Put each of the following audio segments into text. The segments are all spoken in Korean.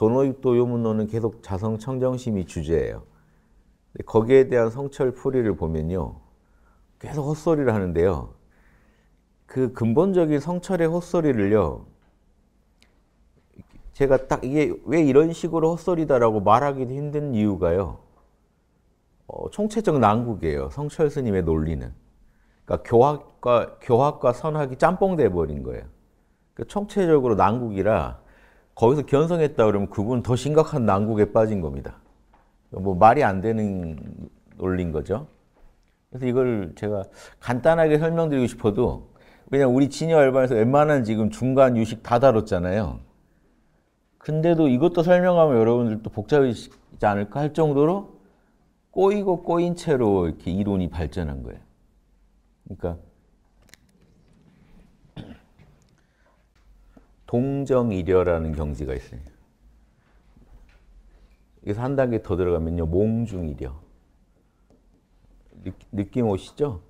도노입도 요문론는 계속 자성 청정심이 주제예요. 거기에 대한 성철 풀이를 보면요. 계속 헛소리를 하는데요. 그 근본적인 성철의 헛소리를요. 제가 딱 이게 왜 이런 식으로 헛소리다라고 말하기도 힘든 이유가요. 어, 총체적 난국이에요. 성철 스님의 논리는. 그러니까 교학과 교학과 선학이 짬뽕 돼 버린 거예요. 그 총체적으로 난국이라 거기서 견성했다 그러면 그분은 더 심각한 난국에 빠진 겁니다. 뭐 말이 안 되는 논리인 거죠. 그래서 이걸 제가 간단하게 설명드리고 싶어도 왜냐 우리 진여 열반에서 웬만한 지금 중간 유식 다 다뤘잖아요. 근데도 이것도 설명하면 여러분들도 복잡해지지 않을까 할 정도로 꼬이고 꼬인 채로 이렇게 이론이 발전한 거예요. 그러니까 동정이려라는 경지가 있습니다. 여기서 한 단계 더 들어가면요. 몽중이려. 느낌 오시죠?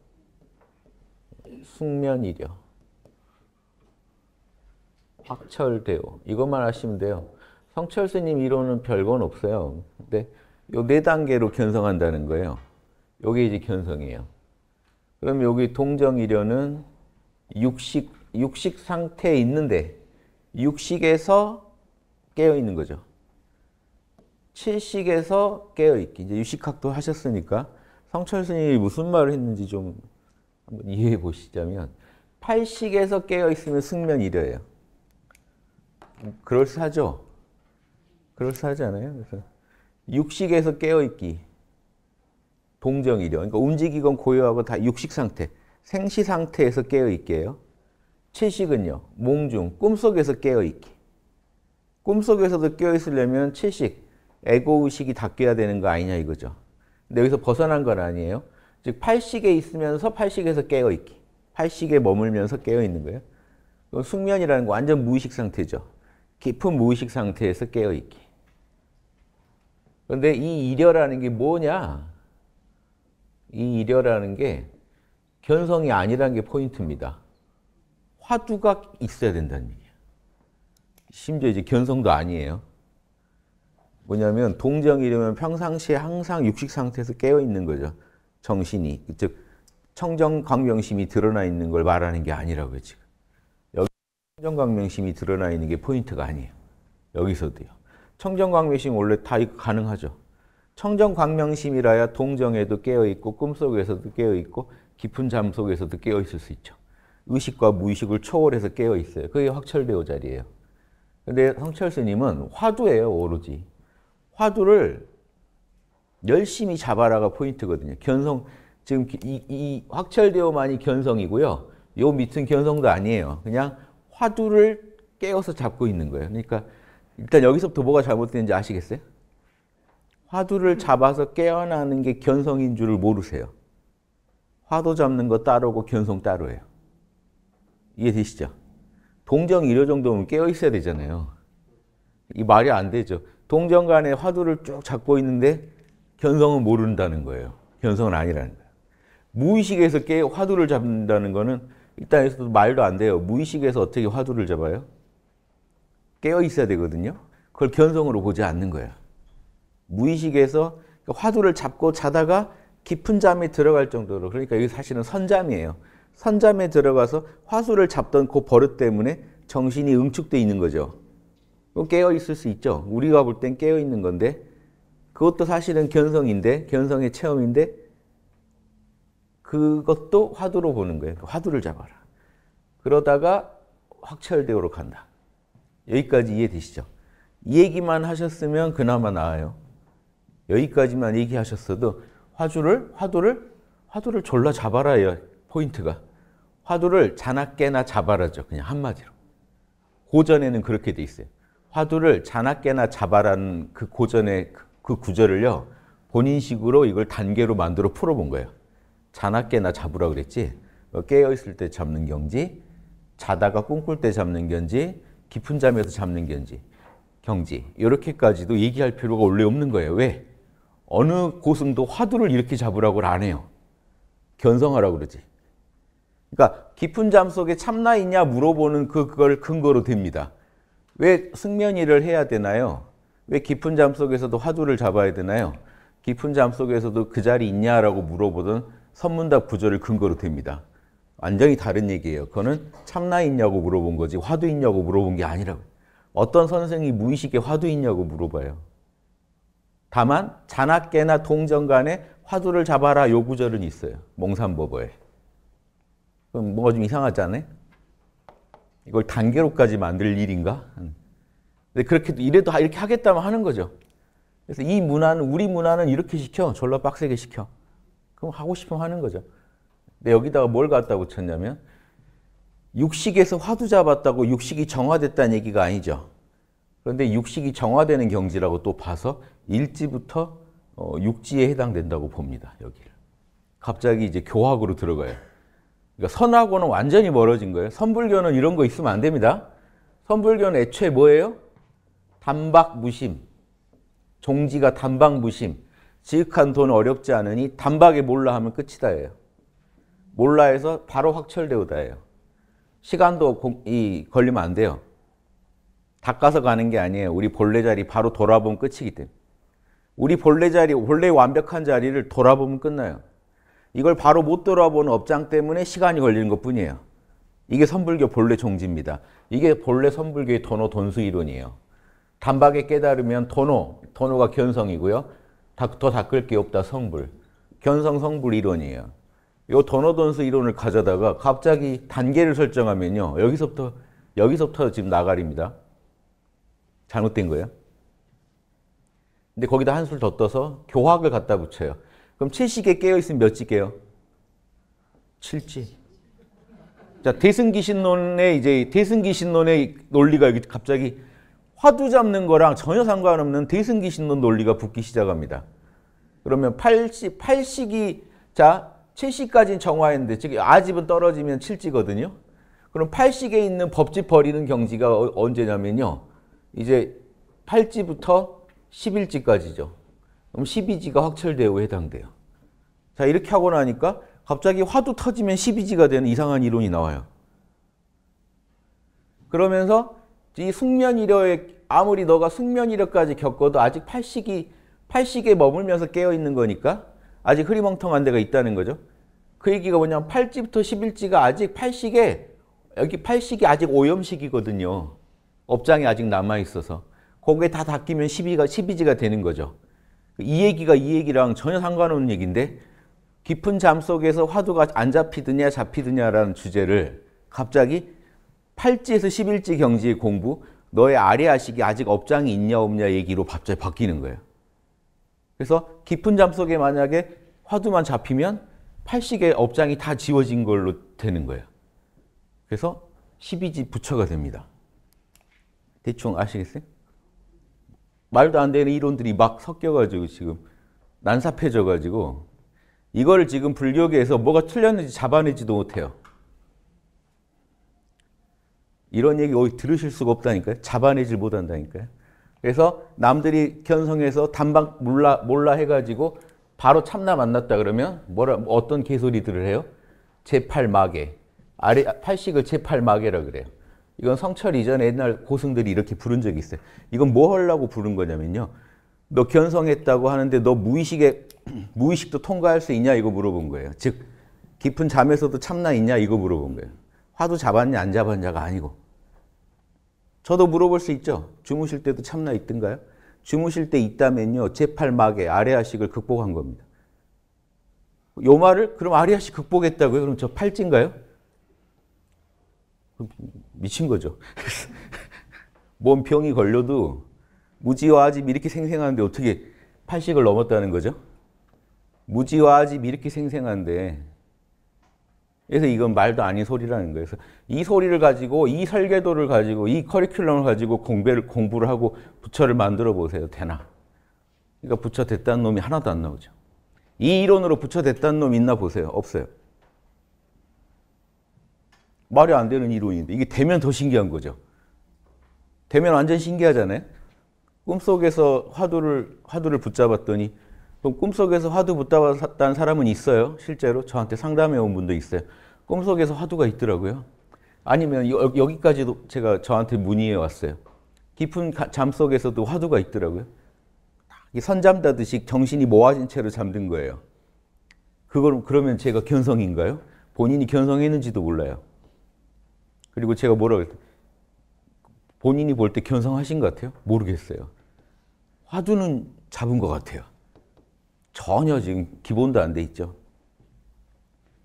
숙면이려. 확철대오. 이것만 아시면 돼요. 성철 스님 이론은 별건 없어요. 근데 요 네 단계로 견성한다는 거예요. 요게 이제 견성이에요. 그럼 여기 동정이려는 육식, 육식 상태에 있는데 육식에서 깨어 있는 거죠. 칠식에서 깨어 있기. 이제 유식학도 하셨으니까 성철 스님이 무슨 말을 했는지 좀 한번 이해해 보시자면 팔식에서 깨어 있으면 승면이려요 음, 그럴싸하죠. 그럴싸하지 않아요? 그래서 육식에서 깨어 있기. 동정이려. 그러니까 움직이건 고요하고 다 육식 상태, 생시 상태에서 깨어 있게요. 채식은요. 몽중, 꿈속에서 깨어있기. 꿈속에서도 깨어있으려면 채식, 에고의식이 다 깨야 되는 거 아니냐 이거죠. 근데 여기서 벗어난 건 아니에요. 즉 팔식에 있으면서 팔식에서 깨어있기. 팔식에 머물면서 깨어있는 거예요. 그럼 숙면이라는 거 완전 무의식 상태죠. 깊은 무의식 상태에서 깨어있기. 그런데 이 이려라는 게 뭐냐? 이 이려라는 게 견성이 아니라는 게 포인트입니다. 화두가 있어야 된다는 얘기야. 심지어 이제 견성도 아니에요. 뭐냐면 동정이려면 평상시에 항상 육식 상태에서 깨어 있는 거죠. 정신이 즉 청정 광명심이 드러나 있는 걸 말하는 게 아니라고요 지금. 여기 청정 광명심이 드러나 있는 게 포인트가 아니에요. 여기서도요. 청정 광명심 원래 다 가능하죠. 청정 광명심이라야 동정에도 깨어 있고 꿈속에서도 깨어 있고 깊은 잠 속에서도 깨어 있을 수 있죠. 의식과 무의식을 초월해서 깨어 있어요. 그게 확철대오 자리예요. 근데 성철 스님은 화두예요, 오로지. 화두를 열심히 잡아라가 포인트거든요. 견성 지금 이, 이 확철대오만이 견성이고요. 요 밑은 견성도 아니에요. 그냥 화두를 깨어서 잡고 있는 거예요. 그러니까 일단 여기서부터 뭐가 잘못되는지 아시겠어요? 화두를 잡아서 깨어나는 게 견성인 줄을 모르세요. 화두 잡는 거 따로고 견성 따로예요. 이해되시죠? 동정 1호 정도면 깨어 있어야 되잖아요. 이 말이 안 되죠. 동정 간에 화두를 쭉 잡고 있는데 견성은 모른다는 거예요. 견성은 아니라는 거예요. 무의식에서 깨 화두를 잡는다는 거는 일단에서도 말도 안 돼요. 무의식에서 어떻게 화두를 잡아요? 깨어 있어야 되거든요. 그걸 견성으로 보지 않는 거예요. 무의식에서 화두를 잡고 자다가 깊은 잠이 들어갈 정도로 그러니까 이게 사실은 선잠이에요. 산잠에 들어가서 화수를 잡던 그 버릇 때문에 정신이 응축돼 있는 거죠. 깨어 있을 수 있죠. 우리가 볼 땐 깨어 있는 건데 그것도 사실은 견성인데 견성의 체험인데 그것도 화두로 보는 거예요. 그 화두를 잡아라. 그러다가 확철대오로 간다. 여기까지 이해되시죠? 이 얘기만 하셨으면 그나마 나아요. 여기까지만 얘기하셨어도 화두를 화두를 화두를 졸라 잡아라 포인트가 화두를 자나깨나 잡아라죠. 그냥 한마디로. 고전에는 그렇게 돼 있어요. 화두를 자나깨나 잡아라는 그 고전의 그, 그 구절을요. 본인식으로 이걸 단계로 만들어 풀어본 거예요. 자나깨나 잡으라 그랬지. 어, 깨어있을 때 잡는 경지, 자다가 꿈꿀 때 잡는 경지, 깊은 잠에서 잡는 경지, 경지 이렇게까지도 얘기할 필요가 원래 없는 거예요. 왜? 어느 고슴도 화두를 이렇게 잡으라고 안 해요. 견성하라고 그러지. 그러니까 깊은 잠 속에 참나 있냐 물어보는 그, 그걸 근거로 됩니다. 왜 승면이를 해야 되나요? 왜 깊은 잠 속에서도 화두를 잡아야 되나요? 깊은 잠 속에서도 그 자리 있냐라고 물어보던 선문답 구절을 근거로 됩니다. 완전히 다른 얘기예요. 그거는 참나 있냐고 물어본 거지 화두 있냐고 물어본 게 아니라고. 어떤 선생이 무의식에 화두 있냐고 물어봐요. 다만 자나깨나 동전 간에 화두를 잡아라 요 구절은 있어요. 몽산법어에. 그럼 뭔가 좀 이상하지 않아요? 이걸 단계로까지 만들 일인가? 음. 근데 그렇게 이래도 이렇게 하겠다면 하는 거죠. 그래서 이 문화는 우리 문화는 이렇게 시켜 졸라 빡세게 시켜. 그럼 하고 싶으면 하는 거죠. 근데 여기다가 뭘 갖다 붙였냐면 육식에서 화두 잡았다고 육식이 정화됐다는 얘기가 아니죠. 그런데 육식이 정화되는 경지라고 또 봐서 일지부터 어, 육지에 해당된다고 봅니다. 여기를 갑자기 이제 교학으로 들어가요. 그러니까 선하고는 완전히 멀어진 거예요. 선불교는 이런 거 있으면 안 됩니다. 선불교는 애초에 뭐예요? 단박무심. 종지가 단박무심. 지극한 돈 어렵지 않으니 단박에 몰라 하면 끝이다예요. 몰라 해서 바로 확철되우다예요. 시간도 공, 이, 걸리면 안 돼요. 닦아서 가는 게 아니에요. 우리 본래 자리 바로 돌아보면 끝이기 때문에. 우리 본래 자리, 본래 완벽한 자리를 돌아보면 끝나요. 이걸 바로 못 돌아보는 업장 때문에 시간이 걸리는 것 뿐이에요. 이게 선불교 본래 종지입니다. 이게 본래 선불교의 도노 돈수 이론이에요. 단박에 깨달으면 도노, 도노가 견성이고요. 더 닦을 게 없다 성불. 견성 성불 이론이에요. 요 도노 돈수 이론을 가져다가 갑자기 단계를 설정하면요. 여기서부터, 여기서부터 지금 나가립니다. 잘못된 거예요. 근데 거기다 한 술 더 떠서 교학을 갖다 붙여요. 그럼 채식에 깨어있으면 몇 지 깨요? 7지. 자, 대승기신론의 이제 대승기신론의 논리가 여기 갑자기 화두 잡는 거랑 전혀 상관없는 대승기신론 논리가 붙기 시작합니다. 그러면 8식, 8식이 자, 7식까지는 정화했는데 즉 아집은 떨어지면 7지거든요. 그럼 8식에 있는 법집 버리는 경지가 언제냐면요. 이제 8지부터 11지까지죠. 그럼 1 2지가확철대오 해당돼요. 자 이렇게 하고 나니까 갑자기 화두 터지면 12G가 되는 이상한 이론이 나와요. 그러면서 이 숙면이려에 아무리 너가 숙면이려까지 겪어도 아직 팔식이 팔식에 머물면서 깨어있는 거니까 아직 흐리멍텅한 데가 있다는 거죠. 그 얘기가 뭐냐면 8지부터 11지가 아직 팔식에 여기 팔식이 아직 오염식이거든요. 업장이 아직 남아있어서. 거기에 다 닦이면 12가, 12지가 되는 거죠. 이 얘기가 이 얘기랑 전혀 상관없는 얘기인데 깊은 잠 속에서 화두가 안 잡히드냐 잡히드냐라는 주제를 갑자기 8찌에서 11지 경지의 공부 너의 아리아식이 아직 업장이 있냐 없냐 얘기로 갑자기 바뀌는 거예요. 그래서 깊은 잠 속에 만약에 화두만 잡히면 8식의 업장이 다 지워진 걸로 되는 거예요. 그래서 12지 부처가 됩니다. 대충 아시겠어요? 말도 안 되는 이론들이 막 섞여가지고 지금 난삽해져가지고 이걸 지금 불교계에서 뭐가 틀렸는지 잡아내지도 못해요. 이런 얘기 어디 들으실 수가 없다니까요. 잡아내질 못한다니까요. 그래서 남들이 견성해서 단방 몰라 몰라 해가지고 바로 참나 만났다 그러면 뭐라 어떤 개소리들을 해요? 제팔마개 아래 팔식을 제팔마개라 그래요. 이건 성철 이전 옛날 고승들이 이렇게 부른 적이 있어요. 이건 뭐 하려고 부른 거냐면요. 너 견성했다고 하는데 너 무의식에 무의식도 통과할 수 있냐 이거 물어본 거예요. 즉 깊은 잠에서도 참나 있냐 이거 물어본 거예요. 화도 잡았냐 안 잡았냐가 아니고 저도 물어볼 수 있죠. 주무실 때도 참나 있던가요? 주무실 때 있다면요. 제팔막에 아레아식을 극복한 겁니다. 요 말을 그럼 아레아식 극복했다고요? 그럼 저 팔찌인가요? 미친 거죠. 뭔 병이 걸려도 무지와집이 렇게 생생한데 어떻게 80을 넘었다는 거죠? 무지와집 이렇게 생생한데 그래서 이건 말도 아닌 소리라는 거예요. 그래서 이 소리를 가지고 이 설계도를 가지고 이 커리큘럼을 가지고 공부를 공부를 하고 부처를 만들어 보세요. 되나? 그러니까 부처 됐다는 놈이 하나도 안 나오죠. 이 이론으로 부처 됐다는 놈 있나 보세요. 없어요. 말이 안 되는 이론인데 이게 되면 더 신기한 거죠. 되면 완전 신기하잖아요. 꿈속에서 화두를 화두를 붙잡았더니 그럼 꿈속에서 화두 붙잡았다는 사람은 있어요. 실제로 저한테 상담해 온 분도 있어요. 꿈속에서 화두가 있더라고요. 아니면 여, 여기까지도 제가 저한테 문의해 왔어요. 깊은 잠 속에서도 화두가 있더라고요. 선잠다듯이 정신이 모아진 채로 잠든 거예요. 그걸 그러면 제가 견성인가요? 본인이 견성했는지도 몰라요. 그리고 제가 뭐라고 했 본인이 볼 때 견성하신 것 같아요? 모르겠어요. 화두는 잡은 것 같아요. 전혀 지금 기본도 안 돼 있죠.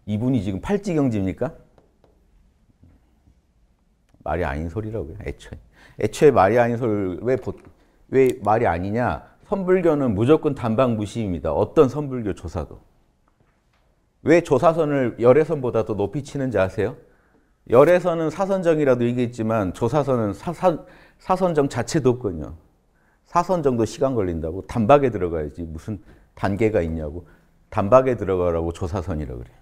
이분이 지금 팔찌경지입니까? 말이 아닌 소리라고요. 애초에. 애초에 말이 아닌 소리를 왜, 왜 말이 아니냐? 선불교는 무조건 단방무시입니다. 어떤 선불교 조사도. 왜 조사선을 열애선보다 더 높이 치는지 아세요? 열애선은 사선정이라도 얘기했지만 조사선은 사선, 사선정 자체도 없거든요. 사선정도 시간 걸린다고 단박에 들어가야지 무슨 단계가 있냐고 단박에 들어가라고 조사선이라고 그래요.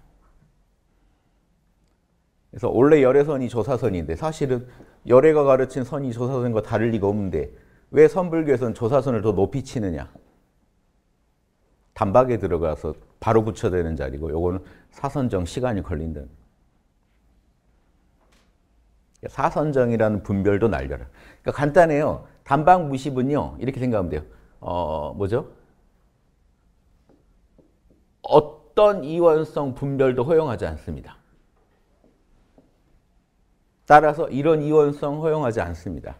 그래서 원래 열애선이 조사선인데 사실은 열애가 가르친 선이 조사선과 다를 리가 없는데 왜 선불교에서는 조사선을 더 높이 치느냐. 단박에 들어가서 바로 붙여야 되는 자리고 요거는 사선정 시간이 걸린다는 사선정이라는 분별도 날려라. 그러니까 간단해요. 단방 무십은요. 이렇게 생각하면 돼요. 어, 뭐죠? 어떤 이원성 분별도 허용하지 않습니다. 따라서 이런 이원성 허용하지 않습니다.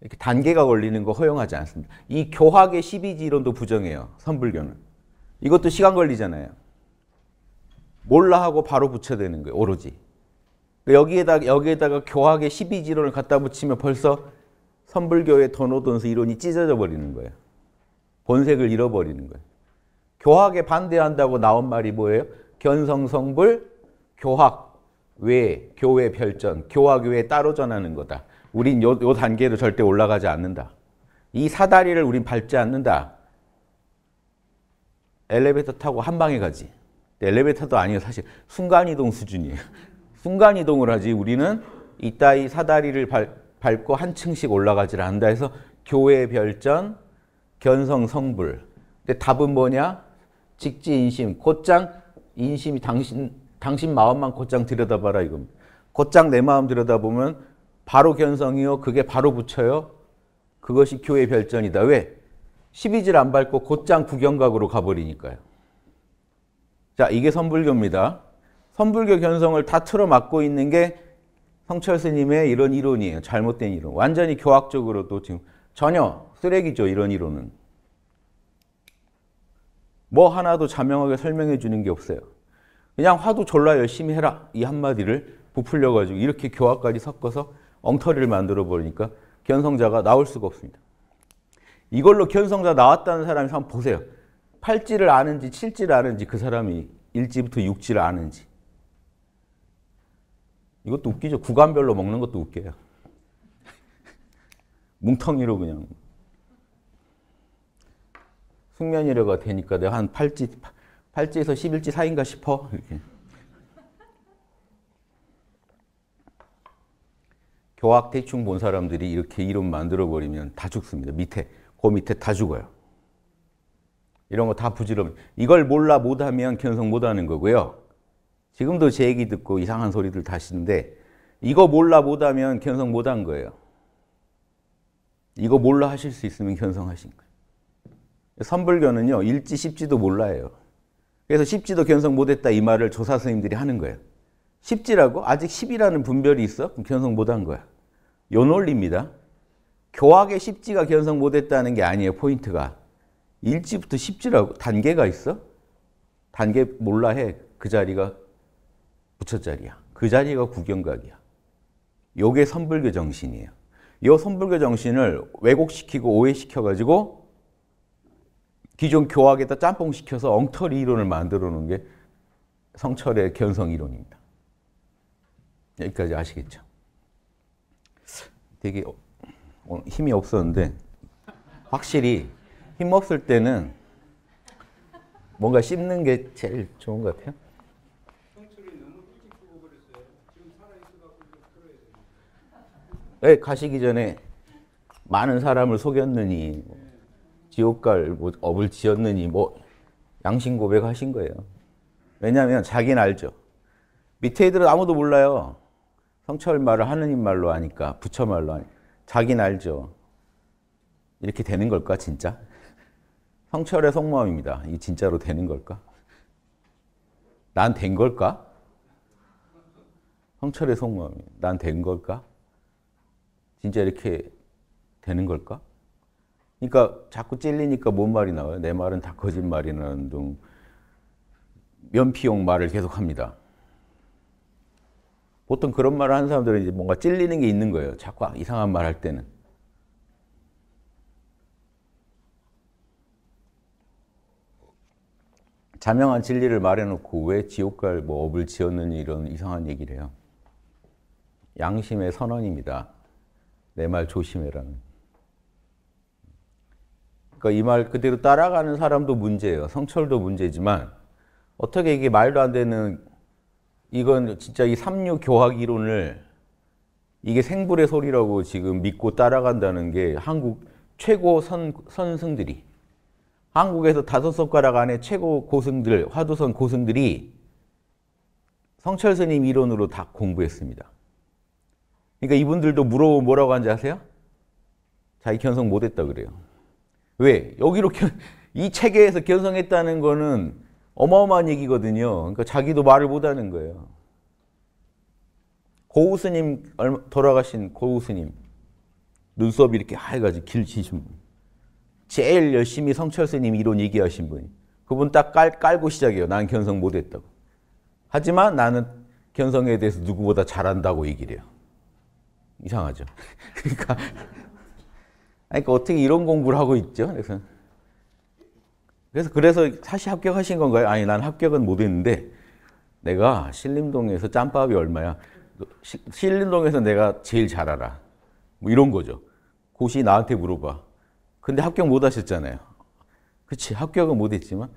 이렇게 단계가 걸리는 거 허용하지 않습니다. 이 교학의 12지론도 부정해요. 선불교는. 이것도 시간 걸리잖아요. 몰라 하고 바로 붙여대는 거예요. 오로지. 여기에다 여기에다가 교학의 12지론을 갖다 붙이면 벌써 선불교의 더노돈스 이론이 찢어져 버리는 거예요. 본색을 잃어버리는 거예요. 교학에 반대한다고 나온 말이 뭐예요? 견성성불, 교학, 외, 교회 별전, 교학 외에 따로 전하는 거다. 우린 요, 요 단계로 절대 올라가지 않는다. 이 사다리를 우린 밟지 않는다. 엘리베이터 타고 한 방에 가지. 엘리베이터도 아니에요. 사실 순간이동 수준이에요. 순간 이동을 하지 우리는 이따위 사다리를 밟, 밟고 한 층씩 올라가지 않는다 해서 교회 별전, 견성 성불. 근데 답은 뭐냐? 직지 인심, 곧장 인심이 당신 당신 마음만 곧장 들여다봐라 이겁 곧장 내 마음 들여다보면 바로 견성이요. 그게 바로 붙여요. 그것이 교회 별전이다. 왜? 12질 안 밟고 곧장 구경각으로 가버리니까요. 자, 이게 선불교입니다. 선불교 견성을 다 틀어막고 있는 게 성철 스님의 이런 이론이에요. 잘못된 이론. 완전히 교학적으로도 지금 전혀 쓰레기죠. 이런 이론은. 뭐 하나도 자명하게 설명해 주는 게 없어요. 그냥 화도 졸라 열심히 해라. 이 한마디를 부풀려가지고 이렇게 교학까지 섞어서 엉터리를 만들어 버리니까 견성자가 나올 수가 없습니다. 이걸로 견성자 나왔다는 사람이 한번 보세요. 팔찌를 아는지 칠찌를 아는지 그 사람이 일찌부터 육찌를 아는지 이것도 웃기죠. 구간별로 먹는 것도 웃겨요. 뭉텅이로 그냥. 숙면이려가 되니까 내가 한 팔찌, 팔찌에서 11찌 사인가 싶어. 이렇게. 교학 대충 본 사람들이 이렇게 이름 만들어버리면 다 죽습니다. 밑에, 그 밑에 다 죽어요. 이런 거 다 부지런 이걸 몰라 못하면 견성 못하는 거고요. 지금도 제 얘기 듣고 이상한 소리들 다시는데 이거 몰라 못하면 견성 못한 거예요. 이거 몰라 하실 수 있으면 견성하신 거예요. 선불교는요. 일지 십지도 몰라요. 그래서 십지도 견성 못했다 이 말을 조사 스님들이 하는 거예요. 십지라고? 아직 십이라는 분별이 있어? 그럼 견성 못한 거야. 요 논리입니다. 교학의 십지가 견성 못했다는 게 아니에요. 포인트가. 일지부터 십지라고 단계가 있어? 단계 몰라 해. 그 자리가 부처자리야. 그 자리가 구경각이야. 요게 선불교 정신이에요. 요 선불교 정신을 왜곡시키고 오해시켜가지고 기존 교학에다 짬뽕시켜서 엉터리 이론을 만들어 놓은 게 성철의 견성 이론입니다. 여기까지 아시겠죠? 되게 어, 어, 힘이 없었는데 확실히 힘없을 때는 뭔가 씹는 게 제일 좋은 것 같아요. 가시기 전에 많은 사람을 속였느니 지옥갈 뭐, 업을 지었느니 뭐 양심 고백하신 거예요. 왜냐하면 자기는 알죠. 밑에 애들은 아무도 몰라요. 성철 말을 하느님 말로 하니까 부처 말로 하니 자기는 알죠. 이렇게 되는 걸까 진짜? 성철의 속마음입니다. 이 진짜로 되는 걸까? 난 된 걸까? 성철의 속마음이 난된 걸까? 진짜 이렇게 되는 걸까? 그러니까 자꾸 찔리니까 뭔 말이 나와요? 내 말은 다 거짓말이라는 등 면피용 말을 계속합니다. 보통 그런 말을 하는 사람들은 이제 뭔가 찔리는 게 있는 거예요. 자꾸 이상한 말 할 때는. 자명한 진리를 말해놓고 왜 지옥갈 뭐 업을 지었느니 이런 이상한 얘기를 해요. 양심의 선언입니다. 내말 조심해라는. 그러니까 이 말 그대로 따라가는 사람도 문제예요. 성철도 문제지만 어떻게 이게 말도 안 되는 이건 진짜 이 삼류 교학 이론을 이게 생불의 소리라고 지금 믿고 따라간다는 게 한국 최고 선, 선승들이 한국에서 다섯 손가락 안에 최고 고승들, 화두선 고승들이 성철 스님 이론으로 다 공부했습니다. 그러니까 이분들도 물어보면 뭐라고 하는지 아세요? 자기 견성 못했다 그래요. 왜? 여기로 견, 이 체계에서 견성했다는 거는 어마어마한 얘기거든요. 그러니까 자기도 말을 못하는 거예요. 고우 스님 돌아가신 고우 스님 눈썹이 이렇게 하얘가지 길치신 분 제일 열심히 성철 스님 이론 얘기하신 분 그분 딱 깔, 깔고 시작해요. 난 견성 못했다고. 하지만 나는 견성에 대해서 누구보다 잘한다고 얘기를 해요. 이상하죠. 그러니까, 그러니까 어떻게 이런 공부를 하고 있죠? 그래서 그래서 그래서 사실 합격하신 건가요? 아니 난 합격은 못했는데 내가 신림동에서 짬밥이 얼마야? 신림동에서 내가 제일 잘 알아. 뭐 이런 거죠. 고시 나한테 물어봐. 근데 합격 못 하셨잖아요. 그치 합격은 못했지만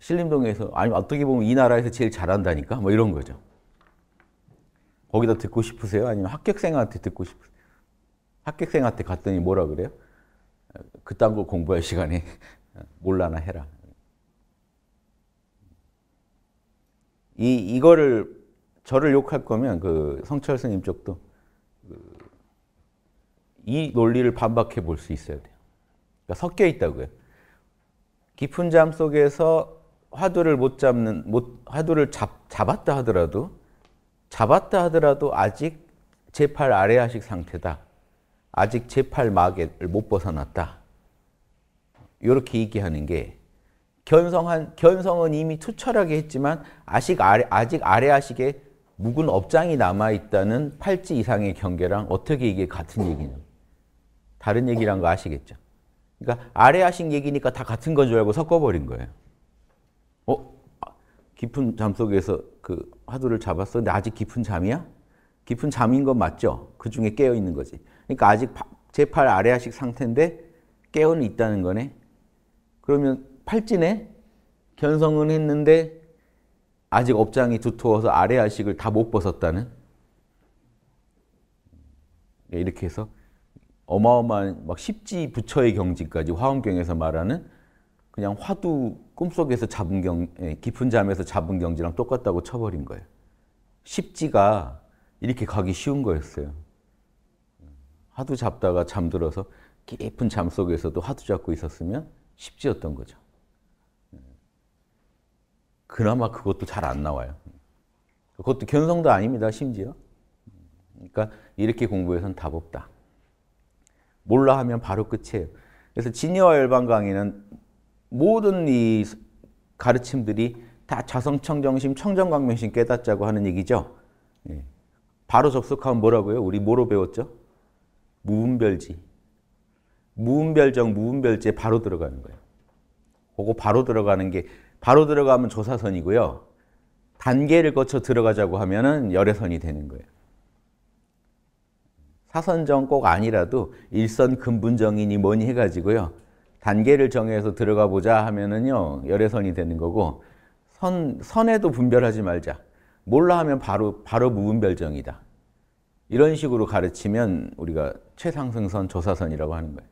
신림동에서 아니 어떻게 보면 이 나라에서 제일 잘한다니까 뭐 이런 거죠. 거기다 듣고 싶으세요? 아니면 합격생한테 듣고 싶으세요? 합격생한테 갔더니 뭐라 그래요? 그딴 거 공부할 시간에 몰라나 해라. 이 이거를 저를 욕할 거면 그 성철 스님 쪽도 그 이 논리를 반박해 볼 수 있어야 돼요. 그러니까 섞여 있다고요. 깊은 잠 속에서 화두를 못 잡는 못 화두를 잡 잡았다 하더라도 잡았다 하더라도 아직 제팔 아래하식 상태다. 아직 제팔 막을 못 벗어났다. 이렇게 얘기하는 게 견성한 견성은 이미 투철하게 했지만 아직 아래 아직 아래하식에 묵은 업장이 남아 있다는 팔찌 이상의 경계랑 어떻게 이게 같은 얘기냐? 다른 얘기란 거 아시겠죠? 그러니까 아래하식 얘기니까 다 같은 건 줄 알고 섞어버린 거예요. 어? 아, 깊은 잠 속에서 그 화두를 잡았어. 근데 아직 깊은 잠이야? 깊은 잠인 건 맞죠? 그 중에 깨어 있는 거지. 그러니까 아직 제 팔 아래하식 상태인데 깨어는 있다는 거네. 그러면 팔찌네? 견성은 했는데 아직 업장이 두터워서 아래하식을 다 못 벗었다는? 이렇게 해서 어마어마한 막 십지 부처의 경지까지 화엄경에서 말하는 그냥 화두 꿈속에서 잡은 경, 예, 깊은 잠에서 잡은 경지랑 똑같다고 쳐버린 거예요. 십지가 이렇게 가기 쉬운 거였어요. 화두 잡다가 잠들어서 깊은 잠 속에서도 화두 잡고 있었으면 십지였던 거죠. 그나마 그것도 잘 안 나와요. 그것도 견성도 아닙니다, 심지어. 그러니까 이렇게 공부해서는 답 없다. 몰라 하면 바로 끝이에요. 그래서 진여와 열반 강의는 모든 이 가르침들이 다 자성청 정심, 청정광명심 깨닫자고 하는 얘기죠. 예. 바로 접속하면 뭐라고요? 우리 뭐로 배웠죠? 무분별지. 무분별정, 무분별지에 바로 들어가는 거예요. 그거 바로 들어가는 게 바로 들어가면 조사선이고요. 단계를 거쳐 들어가자고 하면은 열애선이 되는 거예요. 사선정 꼭 아니라도 일선 근분정이니 뭐니 해가지고요. 단계를 정해서 들어가 보자 하면은요 열애선이 되는 거고 선 선에도 분별하지 말자 몰라 하면 바로 바로 무분별정이다 이런 식으로 가르치면 우리가 최상승선 조사선이라고 하는 거예요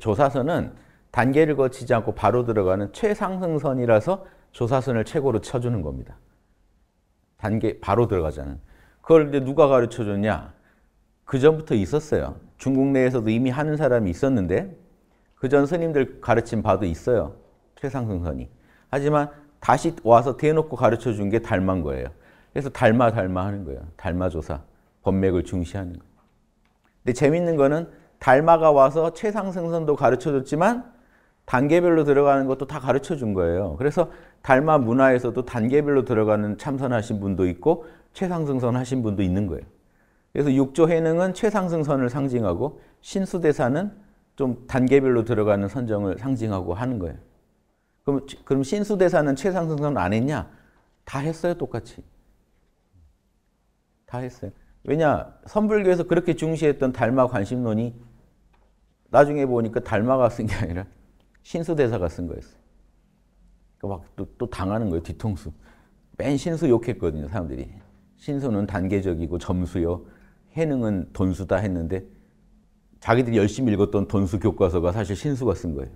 조사선은 단계를 거치지 않고 바로 들어가는 최상승선이라서 조사선을 최고로 쳐주는 겁니다 단계 바로 들어가자는 그걸 이제 누가 가르쳐 줬냐 그 전부터 있었어요 중국 내에서도 이미 하는 사람이 있었는데 그전 스님들 가르침 봐도 있어요. 최상승 선이. 하지만 다시 와서 대놓고 가르쳐 준게 닮은 거예요. 그래서 달마, 달마 하는 거예요. 달마 조사. 법맥을 중시하는 거예요. 근데 재밌는 거는 달마가 와서 최상승 선도 가르쳐 줬지만 단계별로 들어가는 것도 다 가르쳐 준 거예요. 그래서 달마 문화에서도 단계별로 들어가는 참선하신 분도 있고 최상승선 하신 분도 있는 거예요. 그래서 육조 해능은 최상승선을 상징하고 신수대사는 좀 단계별로 들어가는 선정을 상징하고 하는 거예요. 그럼, 그럼 신수대사는 최상승선 안 했냐? 다 했어요, 똑같이. 다 했어요. 왜냐, 선불교에서 그렇게 중시했던 달마 관심론이 나중에 보니까 달마가 쓴 게 아니라 신수대사가 쓴 거였어요. 그러니까 막또 또 당하는 거예요, 뒤통수. 맨 신수 욕했거든요, 사람들이. 신수는 단계적이고 점수요. 해능은 돈수다 했는데 자기들이 열심히 읽었던 돈수 교과서가 사실 신수가 쓴 거예요.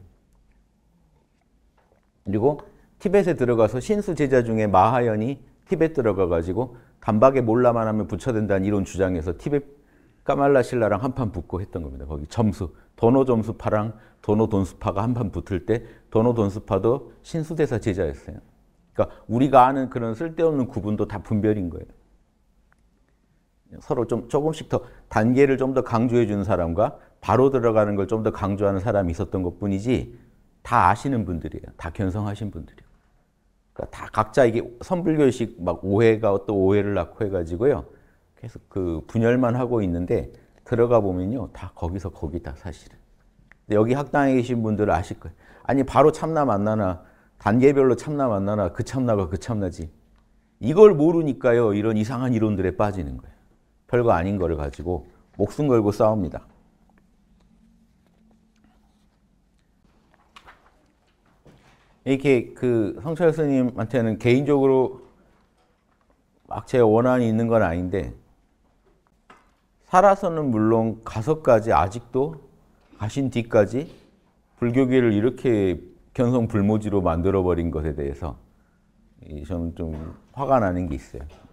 그리고 티벳에 들어가서 신수 제자 중에 마하연이 티벳 들어가 가지고 단박에 몰라만 하면 부처된다는 이론 주장에서 티벳 까말라 신라랑 한판 붙고 했던 겁니다. 거기 점수, 도노 점수파랑 도노 돈수파가 한판 붙을 때 도노 돈수파도 신수대사 제자였어요. 그러니까 우리가 아는 그런 쓸데없는 구분도 다 분별인 거예요. 서로 좀 조금씩 더 단계를 좀 더 강조해 주는 사람과 바로 들어가는 걸 좀 더 강조하는 사람이 있었던 것 뿐이지 다 아시는 분들이에요. 다 견성하신 분들이에요. 그러니까 다 각자 이게 선불교식 막 오해가 또 오해를 낳고 해가지고요. 계속 그 분열만 하고 있는데 들어가 보면요. 다 거기서 거기다 사실은. 여기 학당에 계신 분들은 아실 거예요. 아니 바로 참나 만나나 단계별로 참나 만나나 그 참나가 그 참나지. 이걸 모르니까요. 이런 이상한 이론들에 빠지는 거예요. 별거 아닌 거를 가지고 목숨 걸고 싸웁니다. 이렇게 그 성철 스님한테는 개인적으로 막 제 원한이 있는 건 아닌데 살아서는 물론 가서까지 아직도 가신 뒤까지 불교계를 이렇게 견성 불모지로 만들어버린 것에 대해서 저는 좀 화가 나는 게 있어요.